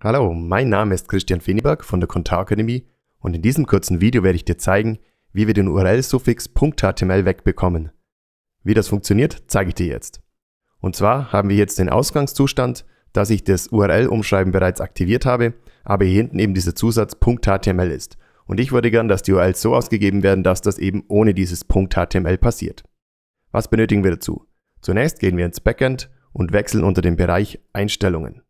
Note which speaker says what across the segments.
Speaker 1: Hallo, mein Name ist Christian Feniberg von der Contar Academy und in diesem kurzen Video werde ich dir zeigen, wie wir den URL-Suffix .html wegbekommen. Wie das funktioniert, zeige ich dir jetzt. Und zwar haben wir jetzt den Ausgangszustand, dass ich das URL-Umschreiben bereits aktiviert habe, aber hier hinten eben dieser Zusatz .html ist. Und ich würde gern, dass die URLs so ausgegeben werden, dass das eben ohne dieses .html passiert. Was benötigen wir dazu? Zunächst gehen wir ins Backend und wechseln unter den Bereich Einstellungen.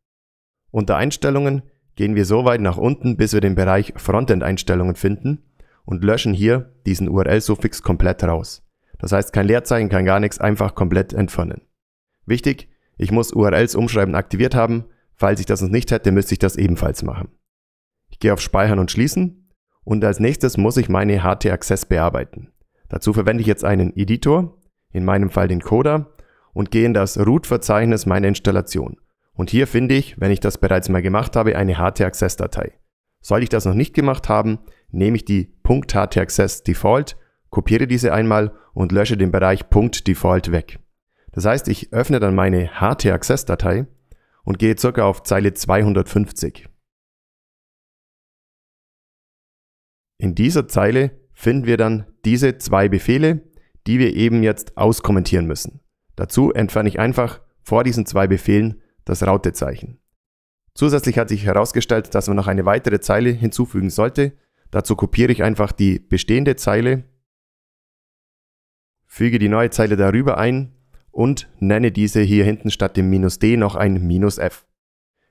Speaker 1: Unter Einstellungen gehen wir so weit nach unten, bis wir den Bereich Frontend-Einstellungen finden und löschen hier diesen URL-Suffix komplett raus. Das heißt, kein Leerzeichen, kein gar nichts, einfach komplett entfernen. Wichtig, ich muss URLs umschreiben aktiviert haben. Falls ich das noch nicht hätte, müsste ich das ebenfalls machen. Ich gehe auf Speichern und Schließen und als nächstes muss ich meine HT-Access bearbeiten. Dazu verwende ich jetzt einen Editor, in meinem Fall den Coder, und gehe in das Root-Verzeichnis meiner Installation. Und hier finde ich, wenn ich das bereits mal gemacht habe, eine htaccess-Datei. Sollte ich das noch nicht gemacht haben, nehme ich die .htaccess default, kopiere diese einmal und lösche den Bereich .default weg. Das heißt, ich öffne dann meine htaccess-Datei und gehe circa auf Zeile 250. In dieser Zeile finden wir dann diese zwei Befehle, die wir eben jetzt auskommentieren müssen. Dazu entferne ich einfach vor diesen zwei Befehlen das Rautezeichen. Zusätzlich hat sich herausgestellt, dass man noch eine weitere Zeile hinzufügen sollte. Dazu kopiere ich einfach die bestehende Zeile, füge die neue Zeile darüber ein und nenne diese hier hinten statt dem minus d noch ein minus f.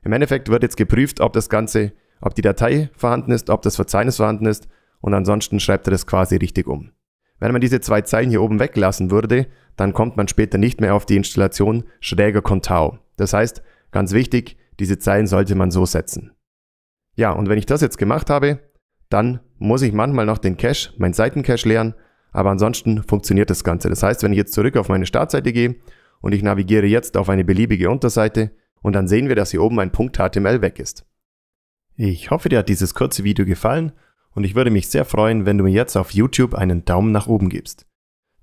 Speaker 1: Im Endeffekt wird jetzt geprüft, ob das Ganze, ob die Datei vorhanden ist, ob das Verzeichnis vorhanden ist und ansonsten schreibt er das quasi richtig um. Wenn man diese zwei Zeilen hier oben weglassen würde, dann kommt man später nicht mehr auf die Installation schräger Kontau. Das heißt, ganz wichtig, diese Zeilen sollte man so setzen. Ja, und wenn ich das jetzt gemacht habe, dann muss ich manchmal noch den Cache, mein Seitencache leeren, aber ansonsten funktioniert das Ganze. Das heißt, wenn ich jetzt zurück auf meine Startseite gehe und ich navigiere jetzt auf eine beliebige Unterseite und dann sehen wir, dass hier oben ein Punkt HTML weg ist. Ich hoffe, dir hat dieses kurze Video gefallen und ich würde mich sehr freuen, wenn du mir jetzt auf YouTube einen Daumen nach oben gibst.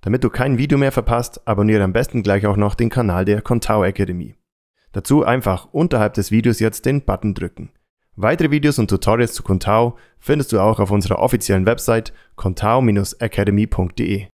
Speaker 1: Damit du kein Video mehr verpasst, abonniere am besten gleich auch noch den Kanal der Contao Akademie. Dazu einfach unterhalb des Videos jetzt den Button drücken. Weitere Videos und Tutorials zu Contao findest du auch auf unserer offiziellen Website contao-academy.de.